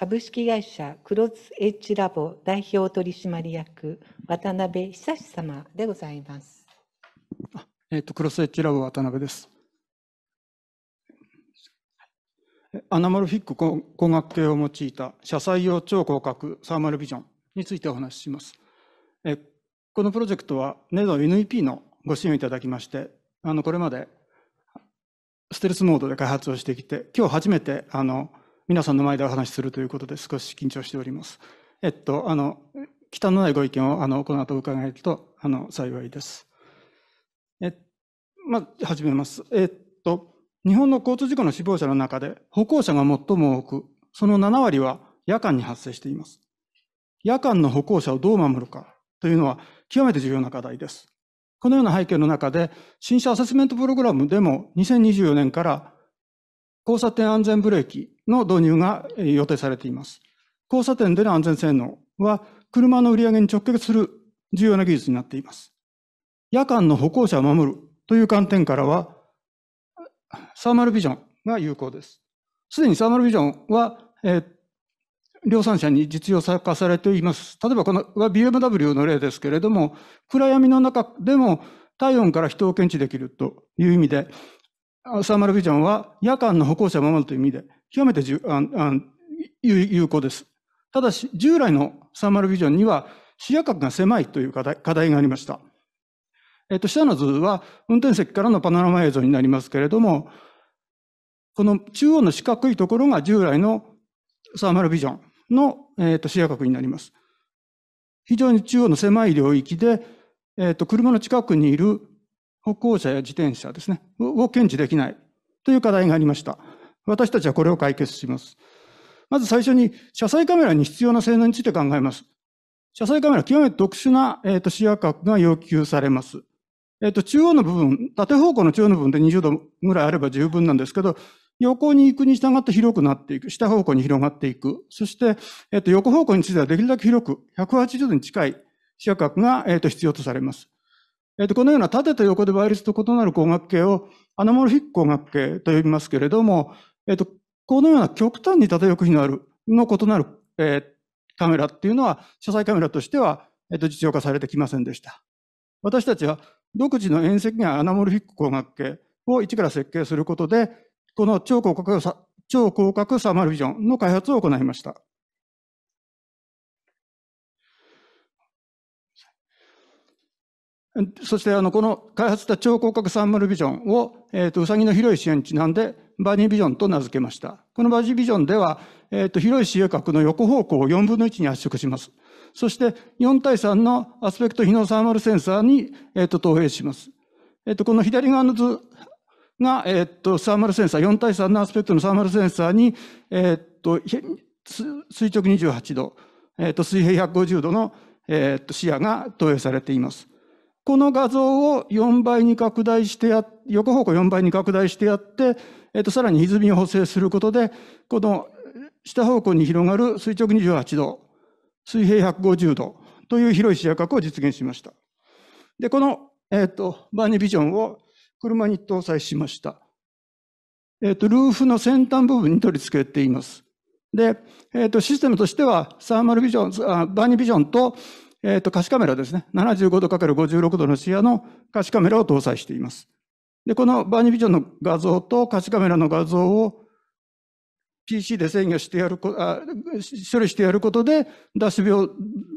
株式会社クロスエッジラボ代表取締役渡辺久様でございます。えっ、ー、とクロスエッジラボ渡辺です。アナモルフィック光学系を用いた車載用超広角サーマルビジョンについてお話しします。えこのプロジェクトは NEDO NEP のご支援いただきまして、あのこれまでステルスモードで開発をしてきて、今日初めてあの皆さんの前でお話しするということで少し緊張しております。えっと、あの、忌憚のないご意見をあのこの後伺えるとあの幸いです。えまあ、始めます。えっと、日本の交通事故の死亡者の中で歩行者が最も多く、その7割は夜間に発生しています。夜間の歩行者をどう守るかというのは極めて重要な課題です。このような背景の中で、新車アセスメントプログラムでも2024年から交差点安全ブレーキの導入が予定されています。交差点での安全性能は車の売り上げに直結する重要な技術になっています。夜間の歩行者を守るという観点からは、サーマルビジョンが有効です。すでにサーマルビジョンは、えー、量産車に実用化されています。例えばこのは BMW の例ですけれども、暗闇の中でも体温から人を検知できるという意味で、サーマルビジョンは夜間の歩行者を守るという意味で、極めて有効です。ただし、従来のサーマルビジョンには視野角が狭いという課題課題がありました。えっと、下の図は運転席からのパノラマ映像になりますけれども、この中央の四角いところが従来のサーマルビジョンの、えっと、視野角になります。非常に中央の狭い領域で、えっと、車の近くにいる歩行者や自転車ですね、を検知できないという課題がありました。私たちはこれを解決します。まず最初に、車載カメラに必要な性能について考えます。車載カメラ、極めて特殊な、えー、と視野角が要求されます。えっ、ー、と、中央の部分、縦方向の中央の部分で20度ぐらいあれば十分なんですけど、横に行くに従って広くなっていく。下方向に広がっていく。そして、えっ、ー、と、横方向についてはできるだけ広く、180度に近い視野角が、えー、と、必要とされます。えっと、このような縦と横で倍率と異なる光学系をアナモルフィック光学系と呼びますけれども、えっと、このような極端に縦横比のある、の異なる、えー、カメラっていうのは、車載カメラとしては、えっと、実用化されてきませんでした。私たちは独自の遠赤外アナモルフィック光学系を一から設計することで、この超広角超広角サーマルビジョンの開発を行いました。そしてあのこの開発した超広角サーマルビジョンを、えー、とうさぎの広い視野にちなんでバーニービジョンと名付けました。このバーニービジョンでは、えー、と広い視野角の横方向を4分の1に圧縮します。そして4対3のアスペクト比能サーマルセンサーに、えー、と投影します。えっ、ー、と、この左側の図が、えっ、ー、と、サーマルセンサー、4対3のアスペクトのサーマルセンサーに、えっ、ー、と、垂直28度、えっと、水平150度の、えっと、視野が投影されています。この画像を4倍に拡大してや、横方向4倍に拡大してやって、えっと、さらに歪みを補正することで、この下方向に広がる垂直28度、水平150度という広い視野角を実現しました。で、この、えっと、バーニビジョンを車に搭載しました。えっと、ルーフの先端部分に取り付けています。で、えっと、システムとしては、サーマルビジョン、バーニビジョンと、えっ、と、可視カメラですね。75度かける56度の視野の可視カメラを搭載しています。で、このバーニビジョンの画像と可視カメラの画像を PC で制御してやるあ、処理してやることで、ダッシュ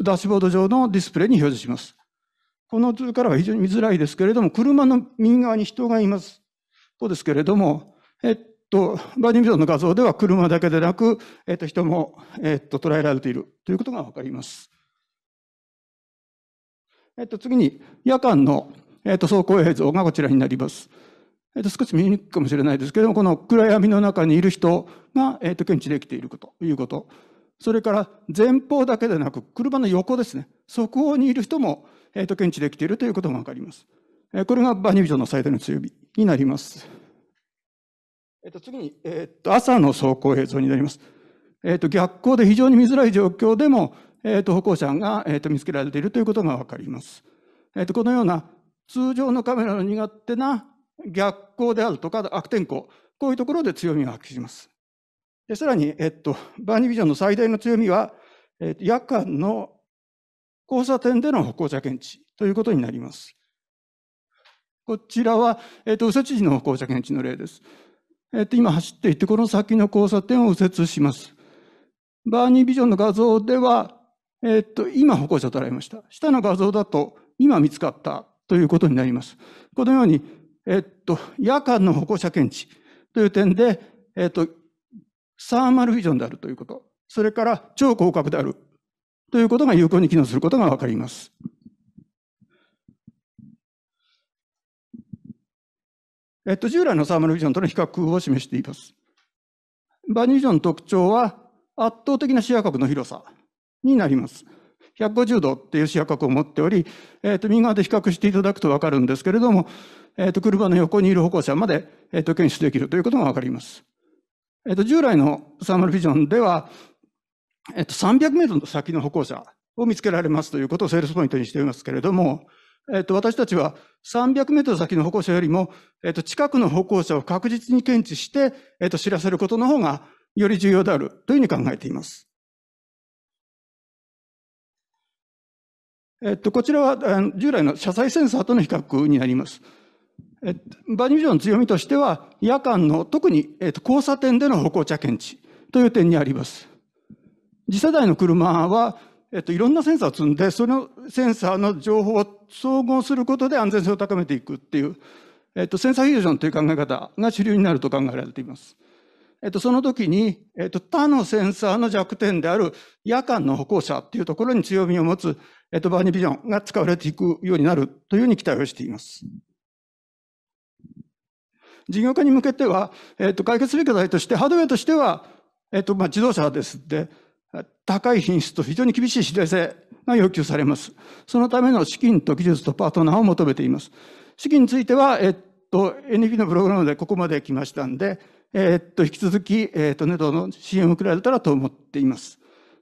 ダッシュボード上のディスプレイに表示します。この図からは非常に見づらいですけれども、車の右側に人がいます。そうですけれども、えっと、バーニビジョンの画像では車だけでなく、えっと、人も、えっと、捉えられているということがわかります。えっと、次に夜間の、えっと、走行映像がこちらになります。えっと、少し見にくいかもしれないですけども、この暗闇の中にいる人が、えっと、検知できているこということ。それから前方だけでなく、車の横ですね。側方にいる人も、えっと、検知できているということがわかります。えこれがバニビジョンの最大の強みになります。えっと、次に、えっと、朝の走行映像になります。えっと、逆光で非常に見づらい状況でも、えーと、歩行者が、えーと、見つけられているということが分かります。えーと、このような通常のカメラの苦手な逆光であるとか悪天候、こういうところで強みを発揮します。でさらに、えっ、ー、と、バーニビジョンの最大の強みは、えっ、と、夜間の交差点での歩行者検知ということになります。こちらは、えっ、と、右折時の歩行者検知の例です。えっと、今走っていって、この先の交差点を右折します。バーニービジョンの画像では、えっと、今歩行者を捉えました。下の画像だと、今見つかったということになります。このように、えっと、夜間の歩行者検知という点で、えっと、サーマルフィジョンであるということ、それから超広角であるということが有効に機能することがわかります。えっと、従来のサーマルフィジョンとの比較を示しています。バニージョンの特徴は圧倒的な視野角の広さになります。150度っていう視野角を持っており、えっ、ー、と、右側で比較していただくとわかるんですけれども、えっ、ー、と、車の横にいる歩行者まで、えっ、ー、と、検出できるということがわかります。えっ、と、従来のサーマルビジョンでは、えっ、と、300メートルの先の歩行者を見つけられますということをセールスポイントにしていますけれども、えっ、と、私たちは300メートル先の歩行者よりも、えっ、と、近くの歩行者を確実に検知して、えっ、と、知らせることの方が、より重要であるというふうに考えています。えっと、こちらは従来の車載センサーとの比較になります。えっと、バニュージョンの強みとしては、夜間の特に、えっと、交差点での歩行者検知という点にあります。次世代の車は、えっと、いろんなセンサーを積んで、そのセンサーの情報を総合することで安全性を高めていくっていう、えっと、センサーフュージョンという考え方が主流になると考えられています。えっと、その時に、えっと、他のセンサーの弱点である夜間の歩行者っていうところに強みを持つえっと、バーニービジョンが使われていくようになるというふうに期待をしています。事業化に向けては、えっと、解決すべき課題として、ハードウェアとしては、えっと、まあ、自動車ですって、高い品質と非常に厳しい指令性が要求されます。そのための資金と技術とパートナーを求めています。資金については、えっと、NP のプログラムでここまで来ましたんで、えっと、引き続き、えっと、ネトの支援を受けられたらと思っています。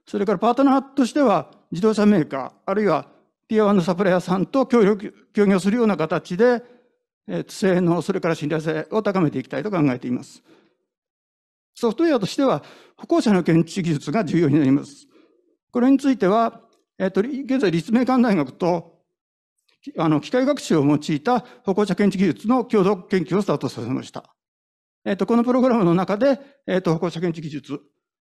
それからパートナーとしては、自動車メーカー、あるいはティア1のサプライヤーさんと協力、協業するような形で、性能、それから信頼性を高めていきたいと考えています。ソフトウェアとしては、歩行者の検知技術が重要になります。これについては、えっと、現在、立命館大学と、あの、機械学習を用いた歩行者検知技術の共同研究をスタートさせました。えっと、このプログラムの中で、えっと、歩行者検知技術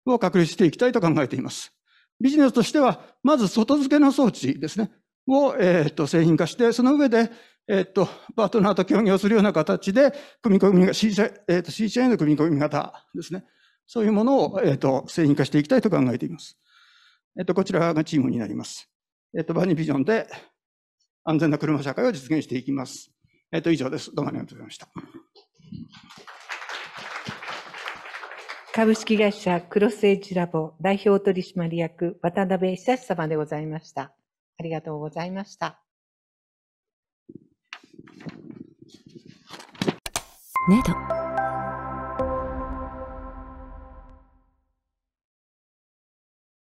を確立していきたいと考えています。ビジネスとしては、まず外付けの装置ですね、を、えー、っと製品化して、その上で、えー、っと、パートナーと協業するような形で、組み込みが、C 社、えー、っと、C 社への組み込み型ですね。そういうものを、えっと、製品化していきたいと考えています。えっと、こちらがチームになります。えっと、バニビジョンで安全な車社会を実現していきます。えっと、以上です。どうもありがとうございました。株式会社クロスエッジラボ代表取締役渡辺久志様でございました。ありがとうございました。ネド